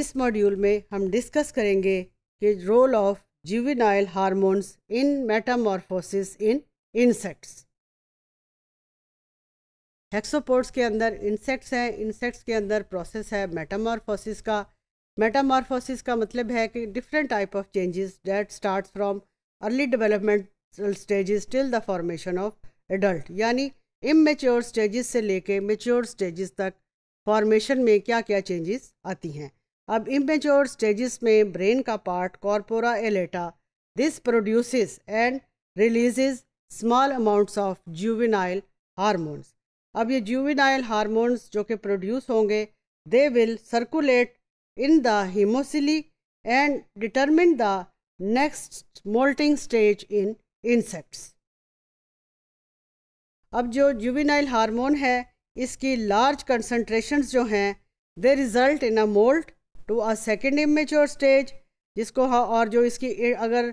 इस मॉड्यूल में हम डिस्कस करेंगे कि role of juvenile hormones in metamorphosis in insects hexapods के अंदर इंसेक्ट्स हैं इंसेक्ट्स के अंदर प्रोसेस है मेटामॉर्फोसिस का मेटामॉर्फोसिस का मतलब है कि different type of changes that start from early developmental stages till the formation of adult यानी इमेच्योर स्टेजेस से लेके मेच्योर स्टेजेस तक फॉर्मेशन में क्या क्या चेंजेस आती हैं अब इमेच्योर स्टेजेस में ब्रेन का part corpora allata this produces and releases small amounts of juvenile hormones अब ये ज्यूविनाइल हार्मोन्स जो कि प्रोड्यूस होंगे they will circulate in the हीमोसिली and determine the next moulting stage in insects अब जो जूविनाइल हार्मोन है इसकी लार्ज कंसनट्रेशन जो हैं they result in a moult to a second immature stage जिसको हाँ और जो इसकी अगर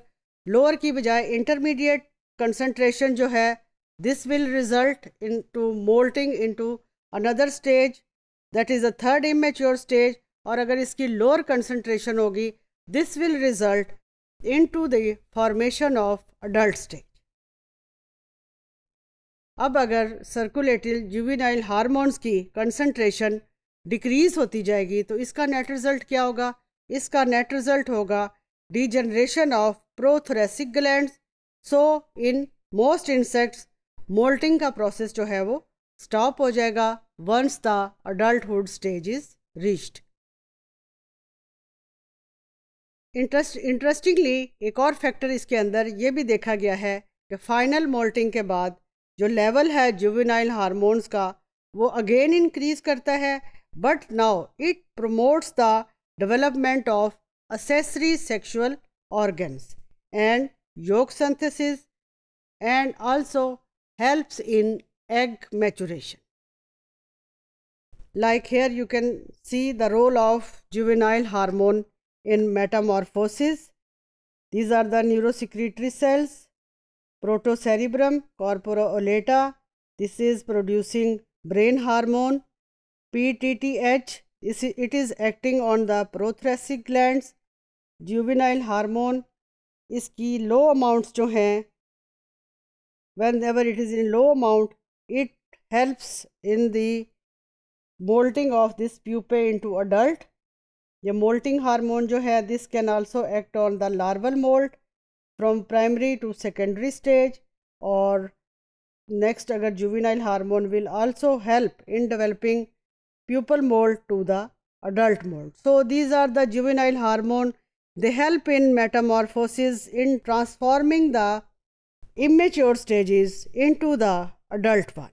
लोअर की बजाय इंटरमीडिएट कंसनट्रेशन जो है this will result in to moulting in to another stage that is a third immature stage और अगर इसकी लोअर कंसनट्रेशन होगी this will result in to the formation of adult stage अब अगर सर्कुलेटिल जुविनाइल हार्मोन्स की concentration decrease होती जाएगी तो इसका नेट रिज़ल्ट क्या होगा इसका नेट रिज़ल्ट होगा degeneration of prothoracic gland so in most insects moulting का प्रोसेस जो है वो स्टॉप हो जाएगा once the adulthood stage is reached interest interestingly एक और फैक्टर इसके अंदर ये भी देखा गया है कि फाइनल मोल्टिंग के बाद जो लेवल है जुवेनाइल हार्मोन्स का वो अगेन इंक्रीज़ करता है but now it promotes the development of accessory sexual organs and yolk synthesis and also helps in egg maturation. Like here you can see the role of juvenile hormone in metamorphosis. These are the neurosecretory cells, protocerebrum, corpora oleta. This is producing brain hormone PTTH it is acting on the prothoracic glands juvenile hormone is iski low amounts jo hain whenever it is in low amount it helps in the molting of this pupae into adult ye molting hormone jo hai this can also act on the larval molt from primary to secondary stage or next agar juvenile hormone will also help in developing pupal mold to the adult mold. So, these are the juvenile hormone. They help in metamorphosis in transforming the immature stages into the adult one.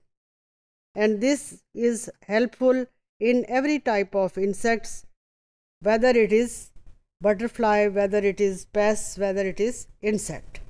And this is helpful in every type of insects, whether it is butterfly, whether it is pest, whether it is insect.